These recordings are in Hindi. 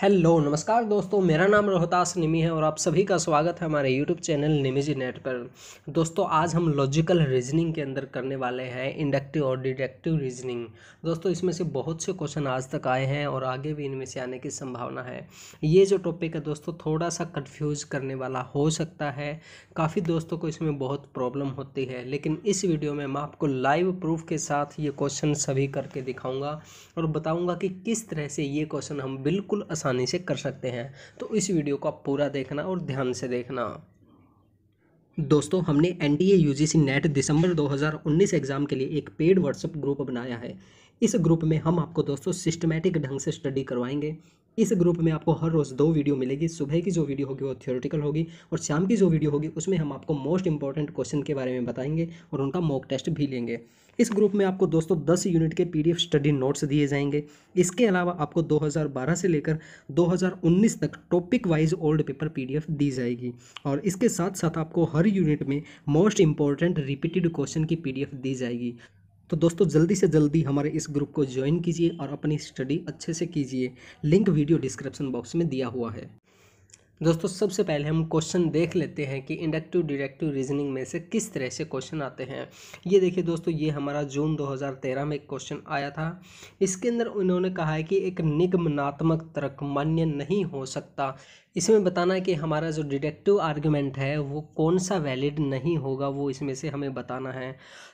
हेलो नमस्कार दोस्तों मेरा नाम रोहतास निमी है और आप सभी का स्वागत है हमारे यूट्यूब चैनल निमिजी नेट पर दोस्तों आज हम लॉजिकल रीजनिंग के अंदर करने वाले हैं इंडक्टिव और डिडक्टिव रीजनिंग दोस्तों इसमें से बहुत से क्वेश्चन आज तक आए हैं और आगे भी इनमें से आने की संभावना है ये जो टॉपिक है दोस्तों थोड़ा सा कन्फ्यूज करने वाला हो सकता है काफ़ी दोस्तों को इसमें बहुत प्रॉब्लम होती है लेकिन इस वीडियो में मैं आपको लाइव प्रूफ के साथ ये क्वेश्चन सभी करके दिखाऊँगा और बताऊँगा कि किस तरह से ये क्वेश्चन हम बिल्कुल आसान आसानी से कर सकते हैं तो इस वीडियो को आप पूरा देखना और ध्यान से देखना दोस्तों हमने N D A U G C NET दिसंबर 2019 एग्ज़ाम के लिए एक पेड व्हाट्सएप ग्रुप बनाया है इस ग्रुप में हम आपको दोस्तों सिस्टमेटिक ढंग से स्टडी करवाएंगे इस ग्रुप में आपको हर रोज़ दो वीडियो मिलेगी सुबह की जो वीडियो होगी वो थियोरेटिकल होगी और शाम की जो वीडियो होगी उसमें हम आपको मोस्ट इंपॉर्टेंट क्वेश्चन के बारे में बताएंगे और उनका मॉक टेस्ट भी लेंगे इस ग्रुप में आपको दोस्तों दस यूनिट के पीडीएफ स्टडी नोट्स दिए जाएंगे इसके अलावा आपको 2012 से लेकर 2019 तक topic wise old paper PDF दी जाएगी और इसके साथ साथ आपको हर यूनिट में मोस्ट इंपॉर्टेंट रिपीटेड क्वेश्चन की पीडीएफ दी जाएगी तो दोस्तों जल्दी से जल्दी हमारे इस ग्रुप को ज्वाइन कीजिए और अपनी स्टडी अच्छे से कीजिए लिंक वीडियो डिस्क्रिप्शन बॉक्स में दिया हुआ है दोस्तों सबसे पहले हम क्वेश्चन देख लेते हैं कि इंडक्टिव डिडक्टिव रीजनिंग में से किस तरह से क्वेश्चन आते हैं ये देखिए दोस्तों ये हमारा जून 2013 में एक क्वेश्चन आया था इसके अंदर उन्होंने कहा है कि एक निगमनात्मक तर्क मान्य नहीं हो सकता इसमें बताना है कि हमारा जो डिडक्टिव आर्ग्यूमेंट है वो कौन सा वैलिड नहीं होगा वो इसमें से हमें बताना है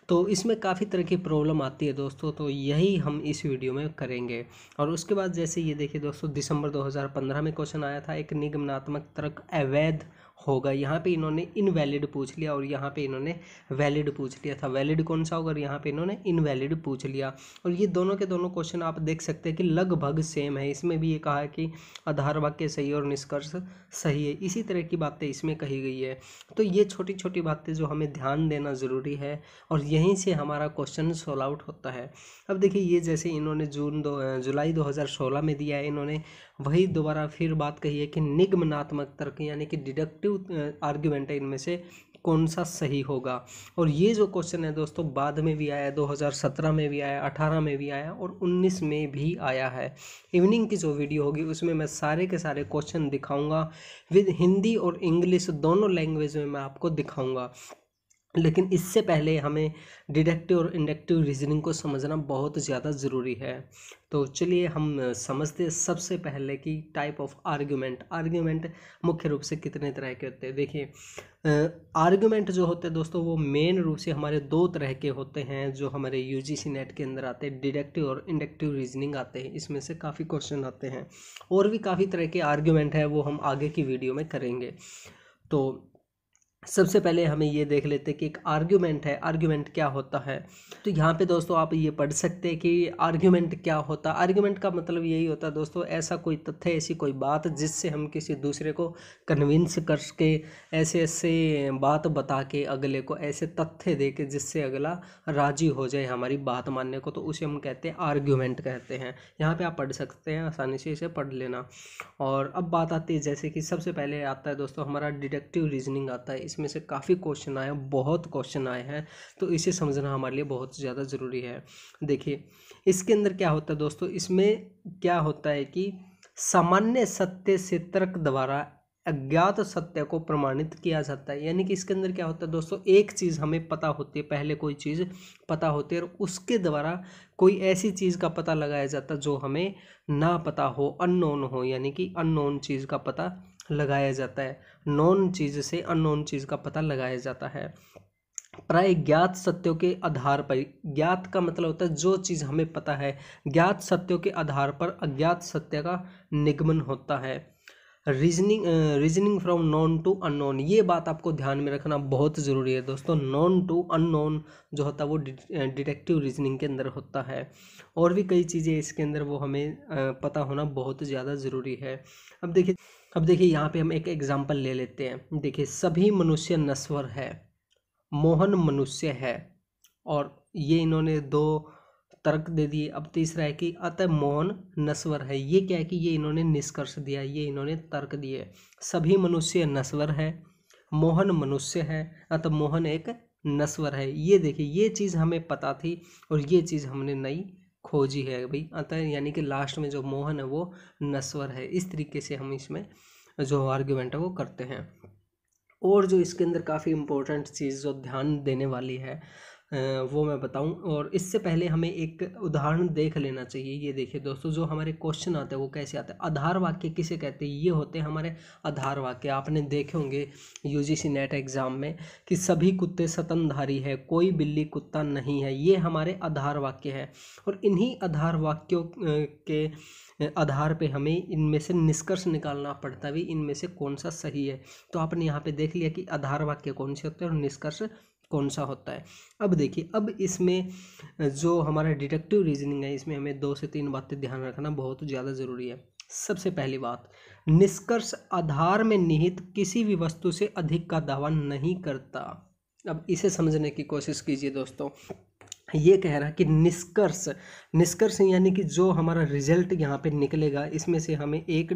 तो इसमें काफ़ी तरह की प्रॉब्लम आती है दोस्तों तो यही हम इस वीडियो में करेंगे और उसके बाद जैसे ये देखिए दोस्तों दिसंबर 2015 में क्वेश्चन आया था एक निगमनात्मक तर्क अवैध होगा यहाँ पे इन्होंने इनवैलिड पूछ लिया और यहाँ पे इन्होंने वैलिड पूछ लिया था वैलिड कौन सा होगा और यहाँ पे इन्होंने इनवैलिड पूछ लिया और ये दोनों के दोनों क्वेश्चन आप देख सकते हैं कि लगभग सेम है इसमें भी ये कहा है कि आधार वाक्य सही और निष्कर्ष सही है इसी तरह की बातें इसमें कही गई है तो ये छोटी छोटी बातें जो हमें ध्यान देना ज़रूरी है और यहीं से हमारा क्वेश्चन सोल्व आउट होता है अब देखिए ये जैसे इन्होंने जून दो जुलाई दो में दिया है इन्होंने वही दोबारा फिर बात कही है कि निगमनात्मक तर्क यानी कि डिडक्टिव आर्ग्यूमेंट है इनमें से कौन सा सही होगा और ये जो क्वेश्चन है दोस्तों बाद में भी आया 2017 में भी आया 18 में भी आया और 19 में भी आया है इवनिंग की जो वीडियो होगी उसमें मैं सारे के सारे क्वेश्चन दिखाऊंगा विद हिंदी और इंग्लिश दोनों लैंग्वेज में मैं आपको दिखाऊंगा लेकिन इससे पहले हमें डिडक्टिव और इंडक्टिव रीजनिंग को समझना बहुत ज़्यादा ज़रूरी है तो चलिए हम समझते सबसे पहले कि टाइप ऑफ आर्ग्यूमेंट आर्ग्यूमेंट मुख्य रूप से कितने तरह के होते हैं देखिए आर्ग्यूमेंट जो होते हैं दोस्तों वो मेन रूप से हमारे दो तरह के होते हैं जो हमारे यू जी नेट के अंदर आते हैं डिडक्टिव और इंडक्टिव रीजनिंग आते हैं इसमें से काफ़ी क्वेश्चन आते हैं और भी काफ़ी तरह के आर्ग्यूमेंट है वो हम आगे की वीडियो में करेंगे तो सबसे पहले हमें ये देख लेते हैं कि एक आर्ग्यूमेंट है आर्ग्यूमेंट क्या होता है तो यहाँ पे दोस्तों आप ये पढ़ सकते हैं कि आर्ग्यूमेंट क्या होता है आर्ग्यूमेंट का मतलब यही होता है दोस्तों ऐसा कोई तथ्य ऐसी कोई बात जिससे हम किसी दूसरे को कन्विंस करके ऐसे ऐसे बात बता के अगले को ऐसे तथ्य दे के जिससे अगला राजी हो जाए हमारी बात मानने को तो उसे हम कहते हैं आर्ग्यूमेंट कहते हैं यहाँ पर आप पढ़ सकते हैं आसानी से इसे पढ़ लेना और अब बात आती है जैसे कि सबसे पहले आता है दोस्तों हमारा डिडक्टिव रीजनिंग आता है इसमें से काफ़ी क्वेश्चन आए हैं बहुत क्वेश्चन आए हैं तो इसे समझना हमारे लिए बहुत ज़्यादा ज़रूरी है देखिए इसके अंदर क्या होता है दोस्तों इसमें क्या होता है कि सामान्य सत्य से तर्क द्वारा अज्ञात सत्य को प्रमाणित किया जाता है यानी कि इसके अंदर क्या होता है दोस्तों एक चीज़ हमें पता होती है पहले कोई चीज़ पता होती है और उसके द्वारा कोई ऐसी चीज़ का पता लगाया जाता है जो हमें ना पता हो अननोन हो यानी कि अननोन चीज़ का पता लगाया जाता है नॉन चीज़ से अननोन चीज़ का पता लगाया जाता है प्राय ज्ञात सत्यों के आधार पर ज्ञात का मतलब होता है जो चीज़ हमें पता है ज्ञात सत्यों के आधार पर अज्ञात सत्य का निगमन होता है reasoning reasoning from known to unknown ये बात आपको ध्यान में रखना बहुत ज़रूरी है दोस्तों नॉन टू अननोन जो होता है वो डिटेक्टिव रीजनिंग के अंदर होता है और भी कई चीज़ें इसके अंदर वो हमें पता होना बहुत ज़्यादा ज़रूरी है अब देखिए अब देखिए यहाँ पे हम एक एग्जाम्पल ले लेते हैं देखिए सभी मनुष्य नस्वर है मोहन मनुष्य है और ये इन्होंने दो तर्क दे दिए अब तीसरा है कि अतः मोहन नस्वर है ये क्या है कि ये इन्होंने निष्कर्ष दिया ये इन्होंने तर्क दिए सभी मनुष्य नस्वर है मोहन मनुष्य है अतः मोहन एक नस्वर है ये देखिए ये चीज़ हमें पता थी और ये चीज़ हमने नहीं खोजी है भाई अतः यानी कि लास्ट में जो मोहन है वो नस्वर है इस तरीके से हम इसमें जो आर्ग्यूमेंट है वो करते हैं और जो इसके अंदर काफ़ी इम्पोर्टेंट चीज़ जो ध्यान देने वाली है वो मैं बताऊं और इससे पहले हमें एक उदाहरण देख लेना चाहिए ये देखिए दोस्तों जो हमारे क्वेश्चन आते हैं वो कैसे आते हैं आधार वाक्य किसे कहते हैं ये होते हैं हमारे आधार वाक्य आपने देखे होंगे यूजीसी नेट एग्ज़ाम में कि सभी कुत्ते सतनधारी है कोई बिल्ली कुत्ता नहीं है ये हमारे आधार वाक्य है और इन्हीं आधार वाक्यों के आधार पे हमें इनमें से निष्कर्ष निकालना पड़ता है इनमें से कौन सा सही है तो आपने यहाँ पे देख लिया कि आधार वाक्य कौन से होते हैं और निष्कर्ष कौन सा होता है अब देखिए अब इसमें जो हमारा डिडक्टिव रीजनिंग है इसमें हमें दो से तीन बातें ध्यान रखना बहुत ज़्यादा ज़रूरी है सबसे पहली बात निष्कर्ष आधार में निहित किसी भी वस्तु से अधिक का दावा नहीं करता अब इसे समझने की कोशिश कीजिए दोस्तों ये कह रहा है कि निष्कर्ष निष्कर्ष यानी कि जो हमारा रिजल्ट यहाँ पे निकलेगा इसमें से हमें एक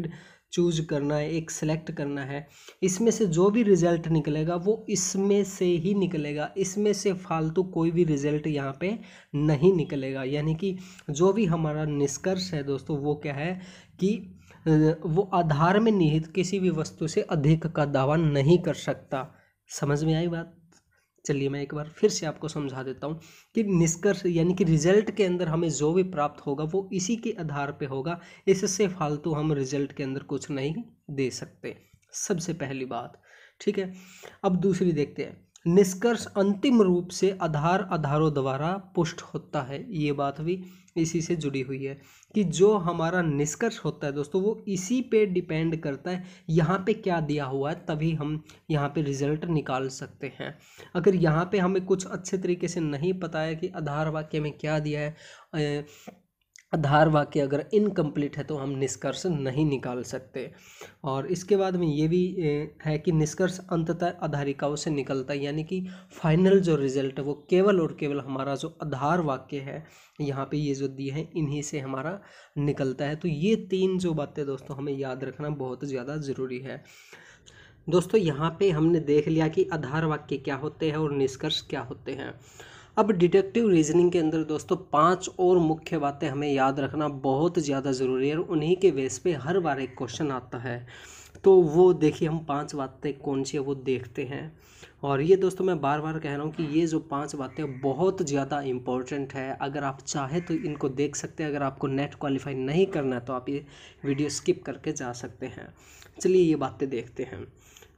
चूज करना है एक सेलेक्ट करना है इसमें से जो भी रिज़ल्ट निकलेगा वो इसमें से ही निकलेगा इसमें से फालतू कोई भी रिज़ल्ट यहाँ पे नहीं निकलेगा यानी कि जो भी हमारा निष्कर्ष है दोस्तों वो क्या है कि वो आधार में निहित किसी भी वस्तु से अधिक का दावा नहीं कर सकता समझ में आई बात चलिए मैं एक बार फिर से आपको समझा देता हूँ कि निष्कर्ष यानी कि रिजल्ट के अंदर हमें जो भी प्राप्त होगा वो इसी के आधार पे होगा इससे फालतू हम रिजल्ट के अंदर कुछ नहीं दे सकते सबसे पहली बात ठीक है अब दूसरी देखते हैं निष्कर्ष अंतिम रूप से आधार आधारों द्वारा पुष्ट होता है ये बात भी इसी से जुड़ी हुई है कि जो हमारा निष्कर्ष होता है दोस्तों वो इसी पे डिपेंड करता है यहाँ पे क्या दिया हुआ है तभी हम यहाँ पे रिजल्ट निकाल सकते हैं अगर यहाँ पे हमें कुछ अच्छे तरीके से नहीं पता है कि आधार वाक्य में क्या दिया है आधार वाक्य अगर इनकम्प्लीट है तो हम निष्कर्ष नहीं निकाल सकते और इसके बाद में ये भी है कि निष्कर्ष अंततः आधारिकाओं से निकलता है यानी कि फाइनल जो रिजल्ट है वो केवल और केवल हमारा जो आधार वाक्य है यहाँ पे ये जो दिए हैं इन्हीं से हमारा निकलता है तो ये तीन जो बातें दोस्तों हमें याद रखना बहुत ज़्यादा ज़रूरी है दोस्तों यहाँ पर हमने देख लिया कि आधार वाक्य क्या होते हैं और निष्कर्ष क्या होते हैं अब डिडक्टिव रीजनिंग के अंदर दोस्तों पांच और मुख्य बातें हमें याद रखना बहुत ज़्यादा ज़रूरी है और उन्हीं के बेस पे हर बार एक क्वेश्चन आता है तो वो देखिए हम पांच बातें कौन सी है वो देखते हैं और ये दोस्तों मैं बार बार कह रहा हूँ कि ये जो पांच बातें बहुत ज़्यादा इम्पोर्टेंट है अगर आप चाहें तो इनको देख सकते हैं अगर आपको नेट क्वालिफाई नहीं करना है तो आप ये वीडियो स्किप करके जा सकते हैं चलिए ये बातें देखते हैं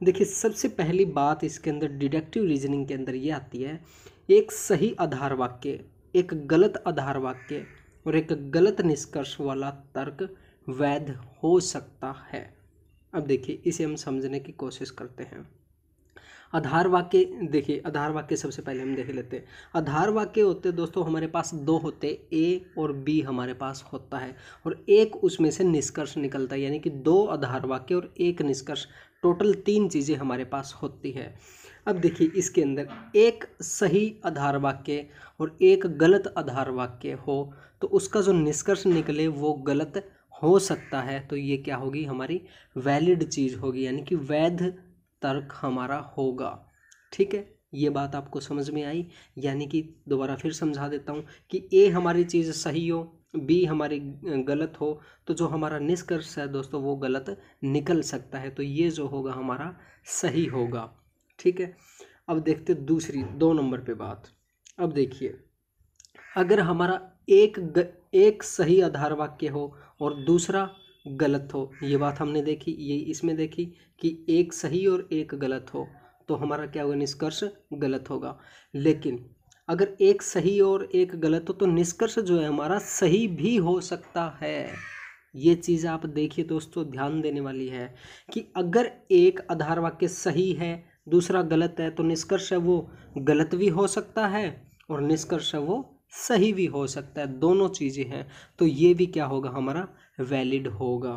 देखिए सबसे पहली बात इसके अंदर डिडक्टिव रीजनिंग के अंदर ये आती है एक सही आधार वाक्य एक गलत आधार वाक्य और एक गलत निष्कर्ष वाला तर्क वैध हो सकता है अब देखिए इसे हम समझने की कोशिश करते हैं आधार वाक्य देखिए आधार वाक्य सबसे पहले हम देख लेते हैं आधार वाक्य होते दोस्तों हमारे पास दो होते ए और बी हमारे पास होता है और एक उसमें से निष्कर्ष निकलता है यानी कि दो आधार वाक्य और एक निष्कर्ष टोटल तीन चीज़ें हमारे पास होती है अब देखिए इसके अंदर एक सही आधार वाक्य और एक गलत आधार वाक्य हो तो उसका जो निष्कर्ष निकले वो गलत हो सकता है तो ये क्या होगी हमारी वैलिड चीज़ होगी यानी कि वैध तर्क हमारा होगा ठीक है ये बात आपको समझ में आई यानी कि दोबारा फिर समझा देता हूँ कि ए हमारी चीज़ सही हो बी हमारी गलत हो तो जो हमारा निष्कर्ष है दोस्तों वो गलत निकल सकता है तो ये जो होगा हमारा सही होगा ठीक है अब देखते दूसरी दो नंबर पे बात अब देखिए अगर हमारा एक ग, एक सही आधार वाक्य हो और दूसरा गलत हो ये बात हमने देखी ये इसमें देखी कि एक सही और एक गलत हो तो हमारा क्या होगा निष्कर्ष गलत होगा लेकिन अगर एक सही और एक गलत हो तो निष्कर्ष जो है हमारा सही भी हो सकता है ये चीज़ आप देखिए दोस्तों ध्यान देने वाली है कि अगर एक आधार वाक्य सही है दूसरा गलत है तो निष्कर्ष है वो गलत भी हो सकता है और निष्कर्ष है वो सही भी हो सकता है दोनों चीज़ें हैं तो ये भी क्या होगा हमारा वैलिड होगा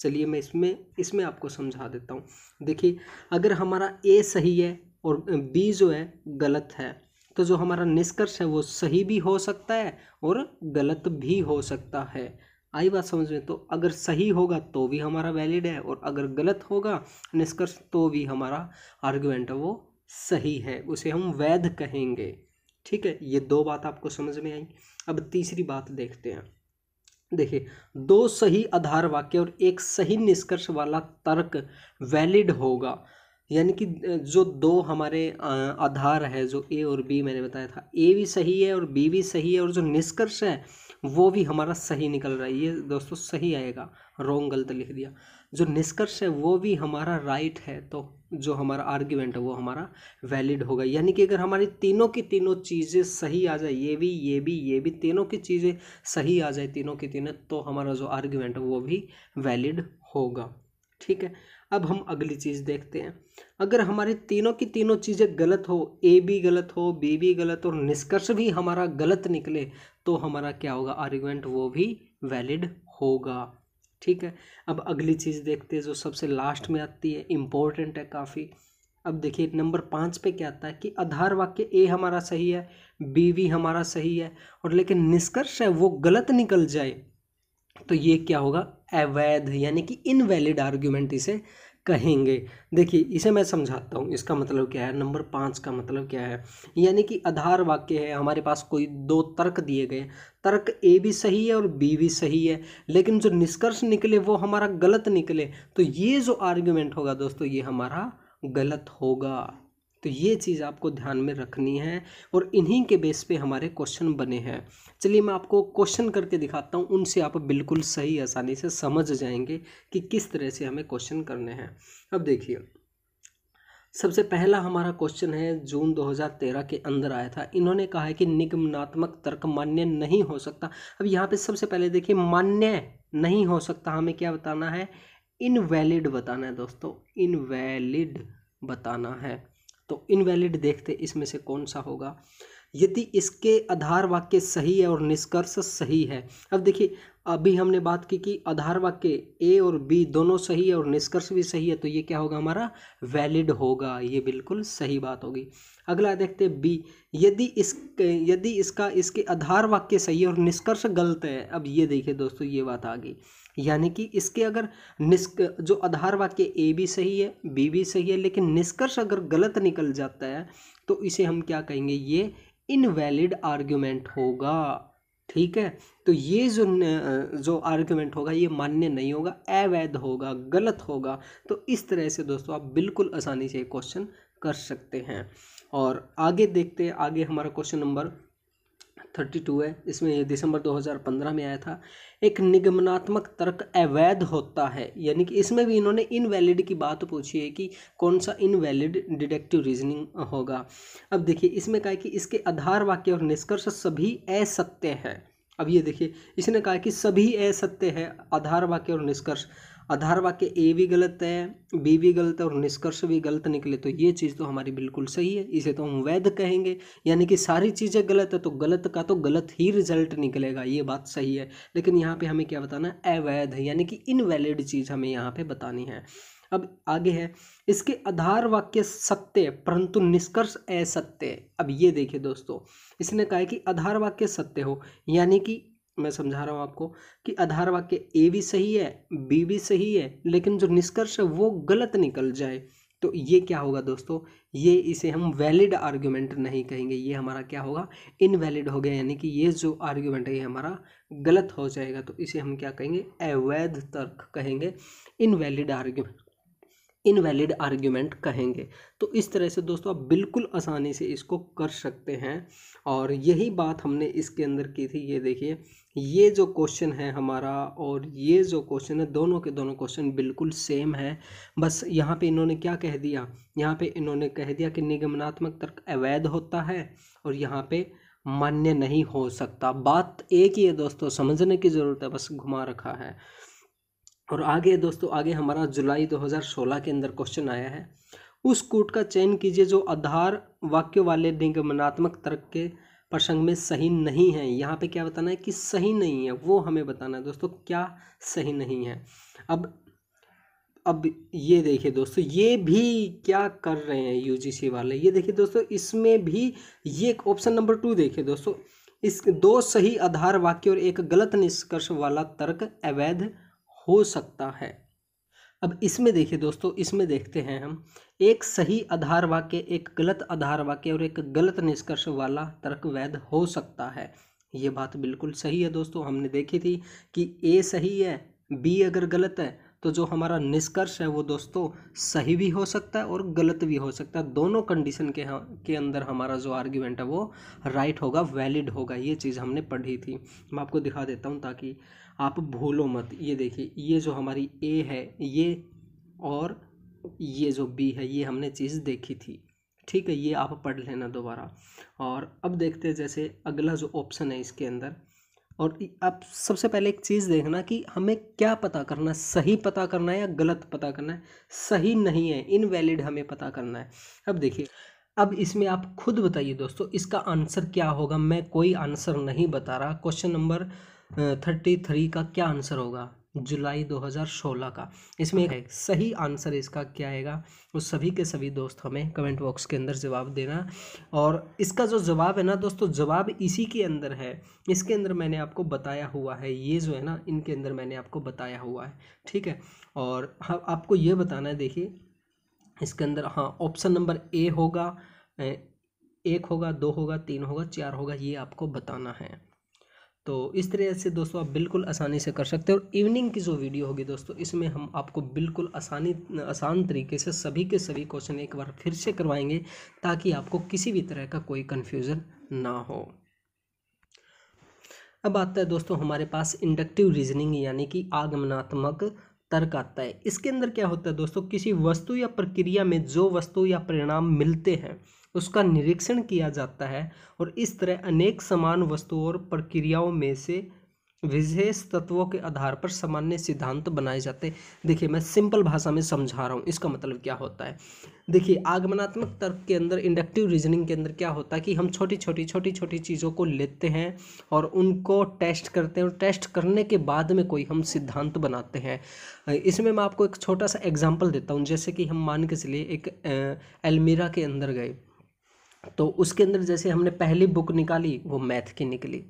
चलिए मैं इसमें इसमें आपको समझा देता हूँ देखिए अगर हमारा ए सही है और बी जो है गलत है तो जो हमारा निष्कर्ष है वो सही भी हो सकता है और गलत भी हो सकता है आई बात समझ में तो अगर सही होगा तो भी हमारा वैलिड है और अगर गलत होगा निष्कर्ष तो भी हमारा आर्ग्यूमेंट वो सही है उसे हम वैध कहेंगे ठीक है ये दो बात आपको समझ में आई अब तीसरी बात देखते हैं देखिए दो सही आधार वाक्य और एक सही निष्कर्ष वाला तर्क वैलिड होगा यानी कि जो दो हमारे आधार है जो ए और बी मैंने बताया था ए भी सही है और बी भी सही है और जो निष्कर्ष है वो भी हमारा सही निकल रहा है ये दोस्तों सही आएगा रोंग गलत लिख दिया जो निष्कर्ष है वो भी हमारा राइट है तो जो हमारा आर्ग्यूमेंट है वो हमारा वैलिड होगा यानी कि अगर हमारी तीनों की तीनों चीज़ें सही आ जाए ये भी ये भी ये भी तीनों की चीज़ें सही आ जाए तीनों की तीनों तो हमारा जो आर्ग्यूमेंट है वो भी वैलिड होगा ठीक है अब हम अगली चीज़ देखते हैं अगर हमारे तीनों की तीनों चीज़ें गलत हो ए भी गलत हो बी भी गलत और निष्कर्ष भी हमारा गलत निकले तो हमारा क्या होगा आर्ग्यूमेंट वो भी वैलिड होगा ठीक है अब अगली चीज़ देखते हैं जो सबसे लास्ट में आती है इम्पोर्टेंट है काफ़ी अब देखिए नंबर पाँच पे क्या आता है कि आधार वाक्य ए हमारा सही है बी भी हमारा सही है और लेकिन निष्कर्ष है वो गलत निकल जाए तो ये क्या होगा अवैध यानी कि इनवैलिड आर्ग्यूमेंट इसे कहेंगे देखिए इसे मैं समझाता हूँ इसका मतलब क्या है नंबर पाँच का मतलब क्या है यानी कि आधार वाक्य है हमारे पास कोई दो तर्क दिए गए तर्क ए भी सही है और बी भी सही है लेकिन जो निष्कर्ष निकले वो हमारा गलत निकले तो ये जो आर्ग्यूमेंट होगा दोस्तों ये हमारा गलत होगा तो ये चीज़ आपको ध्यान में रखनी है और इन्हीं के बेस पे हमारे क्वेश्चन बने हैं चलिए मैं आपको क्वेश्चन करके दिखाता हूँ उनसे आप बिल्कुल सही आसानी से समझ जाएंगे कि किस तरह से हमें क्वेश्चन करने हैं अब देखिए सबसे पहला हमारा क्वेश्चन है जून 2013 के अंदर आया था इन्होंने कहा है कि निगमनात्मक तर्क मान्य नहीं हो सकता अब यहाँ पे सबसे पहले देखिए मान्य नहीं हो सकता हमें क्या बताना है इनवैलिड बताना है दोस्तों इनवैलिड बताना है तो इनवैलिड देखते इसमें से कौन सा होगा यदि इसके आधार वाक्य सही है और निष्कर्ष सही है अब देखिए अभी हमने बात की कि आधार वाक्य ए और बी दोनों सही है और निष्कर्ष भी सही है तो ये क्या होगा हमारा वैलिड होगा ये बिल्कुल सही बात होगी अगला देखते हैं बी यदि इस यदि इसका इसके आधार वाक्य सही है और निष्कर्ष गलत है अब ये देखिए दोस्तों ये बात आ गई यानी कि इसके अगर निष्क जो आधार वाक्य ए भी सही है बी भी सही है लेकिन निष्कर्ष अगर गलत निकल जाता है तो इसे हम क्या कहेंगे ये इनवैलिड आर्ग्यूमेंट होगा ठीक है तो ये जो जो आर्ग्यूमेंट होगा ये मान्य नहीं होगा अवैध होगा गलत होगा तो इस तरह से दोस्तों आप बिल्कुल आसानी से क्वेश्चन कर सकते हैं और आगे देखते हैं आगे हमारा क्वेश्चन नंबर थर्टी टू है इसमें ये दिसंबर 2015 में आया था एक निगमनात्मक तर्क अवैध होता है यानी कि इसमें भी इन्होंने इनवैलिड की बात पूछी है कि कौन सा इनवैलिड डिडक्टिव रीजनिंग होगा अब देखिए इसमें कहा है कि इसके आधार वाक्य और निष्कर्ष सभी असत्य है अब ये देखिए इसने कहा कि सभी असत्य है आधार वाक्य और निष्कर्ष आधार वाक्य ए भी गलत है बी भी गलत है और निष्कर्ष भी गलत निकले तो ये चीज़ तो हमारी बिल्कुल सही है इसे तो हम वैध कहेंगे यानी कि सारी चीज़ें गलत है तो गलत का तो गलत ही रिजल्ट निकलेगा ये बात सही है लेकिन यहाँ पे हमें क्या बताना है अवैध यानी कि इनवैलिड चीज़ हमें यहाँ पर बतानी है अब आगे है इसके आधार वाक्य सत्य परंतु निष्कर्ष असत्य अब ये देखिए दोस्तों इसने कहा है कि आधार वाक्य सत्य हो यानी कि मैं समझा रहा हूँ आपको कि आधार वाक्य ए भी सही है बी भी सही है लेकिन जो निष्कर्ष है वो गलत निकल जाए तो ये क्या होगा दोस्तों ये इसे हम वैलिड आर्ग्यूमेंट नहीं कहेंगे ये हमारा क्या होगा इनवैलिड हो गया यानी कि ये जो आर्ग्यूमेंट है ये हमारा गलत हो जाएगा तो इसे हम क्या कहेंगे अवैध तर्क कहेंगे इनवैलिड आर्ग्यूमेंट इनवैलिड आर्ग्यूमेंट कहेंगे तो इस तरह से दोस्तों आप बिल्कुल आसानी से इसको कर सकते हैं और यही बात हमने इसके अंदर की थी ये देखिए ये जो क्वेश्चन है हमारा और ये जो क्वेश्चन है दोनों के दोनों क्वेश्चन बिल्कुल सेम है बस यहाँ पे इन्होंने क्या कह दिया यहाँ पे इन्होंने कह दिया कि निगमनात्मक तर्क अवैध होता है और यहाँ पर मान्य नहीं हो सकता बात एक ही है दोस्तों समझने की ज़रूरत है बस घुमा रखा है और आगे दोस्तों आगे हमारा जुलाई 2016 के अंदर क्वेश्चन आया है उस कूट का चयन कीजिए जो आधार वाक्य वाले निगमनात्मक तर्क के प्रसंग में सही नहीं है यहाँ पे क्या बताना है कि सही नहीं है वो हमें बताना है दोस्तों क्या सही नहीं है अब अब ये देखिए दोस्तों ये भी क्या कर रहे हैं यूजीसी वाले ये देखिए दोस्तों इसमें भी ये ऑप्शन नंबर टू देखिए दोस्तों इस दो सही आधार वाक्य और एक गलत निष्कर्ष वाला तर्क अवैध हो सकता है अब इसमें देखिए दोस्तों इसमें देखते हैं हम एक सही आधार वाक्य एक गलत आधार वाक्य और एक गलत निष्कर्ष वाला तर्क वैध हो सकता है ये बात बिल्कुल सही है दोस्तों हमने देखी थी कि ए सही है बी अगर गलत है तो जो हमारा निष्कर्ष है वो दोस्तों सही भी हो सकता है और गलत भी हो सकता है दोनों कंडीशन के के अंदर हमारा जो आर्ग्यूमेंट है वो राइट होगा वैलिड होगा ये चीज़ हमने पढ़ी थी मैं आपको दिखा देता हूँ ताकि आप भूलो मत ये देखिए ये जो हमारी ए है ये और ये जो बी है ये हमने चीज़ देखी थी ठीक है ये आप पढ़ लेना दोबारा और अब देखते हैं जैसे अगला जो ऑप्शन है इसके अंदर और आप सबसे पहले एक चीज़ देखना कि हमें क्या पता करना है सही पता करना है या गलत पता करना है सही नहीं है इनवैलिड हमें पता करना है अब देखिए अब इसमें आप खुद बताइए दोस्तों इसका आंसर क्या होगा मैं कोई आंसर नहीं बता रहा क्वेश्चन नंबर थर्टी थ्री का क्या आंसर होगा जुलाई 2016 का इसमें एक है सही आंसर इसका क्या आएगा वो सभी के सभी दोस्त हमें कमेंट बॉक्स के अंदर जवाब देना और इसका जो जवाब है ना दोस्तों जवाब इसी के अंदर है इसके अंदर मैंने आपको बताया हुआ है ये जो है ना इनके अंदर मैंने आपको बताया हुआ है ठीक है और हाँ आपको ये बताना है देखिए इसके अंदर हाँ ऑप्शन नंबर ए होगा एक होगा दो होगा तीन होगा चार होगा ये आपको बताना है तो इस तरह से दोस्तों आप बिल्कुल आसानी से कर सकते हो और इवनिंग की जो वीडियो होगी दोस्तों इसमें हम आपको बिल्कुल आसानी आसान तरीके से सभी के सभी क्वेश्चन एक बार फिर से करवाएंगे ताकि आपको किसी भी तरह का कोई कन्फ्यूज़न ना हो अब आता है दोस्तों हमारे पास इंडक्टिव रीजनिंग यानी कि आगमनात्मक तर्क आता है इसके अंदर क्या होता है दोस्तों किसी वस्तु या प्रक्रिया में जो वस्तु या परिणाम मिलते हैं उसका निरीक्षण किया जाता है और इस तरह अनेक समान वस्तुओं और प्रक्रियाओं में से विशेष तत्वों के आधार पर सामान्य सिद्धांत बनाए जाते देखिए मैं सिंपल भाषा में समझा रहा हूँ इसका मतलब क्या होता है देखिए आगमनात्मक तर्क के अंदर इंडक्टिव रीजनिंग के अंदर क्या होता है कि हम छोटी छोटी छोटी छोटी चीज़ों को लेते हैं और उनको टेस्ट करते हैं और टेस्ट करने के बाद में कोई हम सिद्धांत बनाते हैं इसमें मैं आपको एक छोटा सा एग्जाम्पल देता हूँ जैसे कि हम मान के चलिए एक अलमीरा के अंदर गए तो उसके अंदर जैसे हमने पहली बुक निकाली वो मैथ की निकली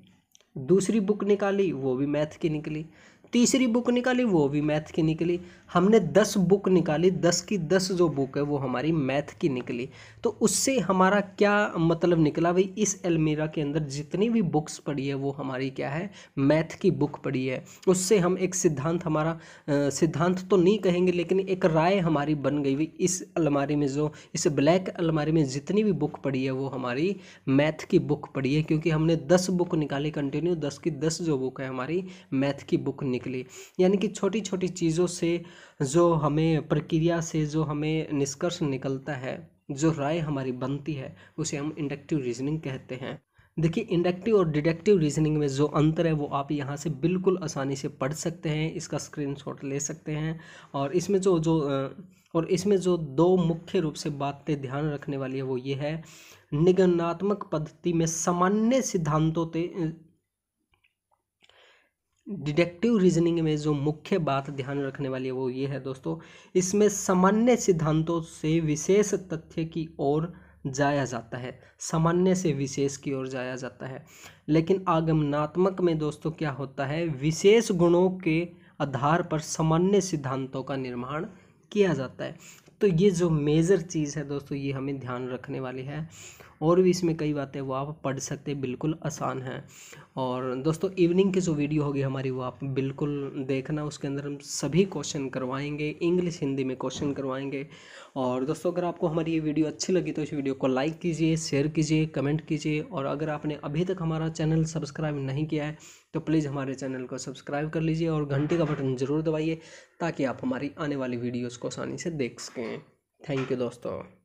दूसरी बुक निकाली वो भी मैथ की निकली तीसरी बुक निकाली वो भी मैथ की निकली हमने दस बुक निकाली दस की दस जो बुक है वो हमारी मैथ की निकली तो उससे हमारा क्या मतलब निकला भाई इस अलमीरा के अंदर जितनी भी बुक्स पड़ी है वो हमारी क्या है मैथ की बुक पड़ी है उससे हम एक सिद्धांत हमारा सिद्धांत तो नहीं कहेंगे लेकिन एक राय हमारी बन गई हुई इस अलमारी में जो इस ब्लैक अलमारी में जितनी भी बुक पड़ी है वो हमारी मैथ की बुक पड़ी है क्योंकि हमने दस बुक निकाली कंटिन्यू दस की दस जो बुक है हमारी मैथ की बुक निकली यानी कि छोटी छोटी चीज़ों से जो हमें प्रक्रिया से जो हमें निष्कर्ष निकलता है जो राय हमारी बनती है उसे हम इंडक्टिव रीजनिंग कहते हैं देखिए इंडक्टिव और डिडक्टिव रीजनिंग में जो अंतर है वो आप यहाँ से बिल्कुल आसानी से पढ़ सकते हैं इसका स्क्रीनशॉट ले सकते हैं और इसमें जो जो और इसमें जो दो मुख्य रूप से बातें ध्यान रखने वाली है वो ये है निगमनात्मक पद्धति में सामान्य सिद्धांतों डिडक्टिव रीजनिंग में जो मुख्य बात ध्यान रखने वाली है वो ये है दोस्तों इसमें सामान्य सिद्धांतों से विशेष तथ्य की ओर जाया जाता है सामान्य से विशेष की ओर जाया जाता है लेकिन आगमनात्मक में दोस्तों क्या होता है विशेष गुणों के आधार पर सामान्य सिद्धांतों का निर्माण किया जाता है तो ये जो मेजर चीज़ है दोस्तों ये हमें ध्यान रखने वाली है और भी इसमें कई बातें वो आप पढ़ सकते बिल्कुल आसान है और दोस्तों इवनिंग की जो वीडियो होगी हमारी वो आप बिल्कुल देखना उसके अंदर हम सभी क्वेश्चन करवाएंगे इंग्लिश हिंदी में क्वेश्चन करवाएंगे और दोस्तों अगर आपको हमारी ये वीडियो अच्छी लगी तो इस वीडियो को लाइक कीजिए शेयर कीजिए कमेंट कीजिए और अगर आपने अभी तक हमारा चैनल सब्सक्राइब नहीं किया है तो प्लीज़ हमारे चैनल को सब्सक्राइब कर लीजिए और घंटे का बटन ज़रूर दबाइए ताकि आप हमारी आने वाली वीडियोज़ को आसानी से देख सकें थैंक यू दोस्तों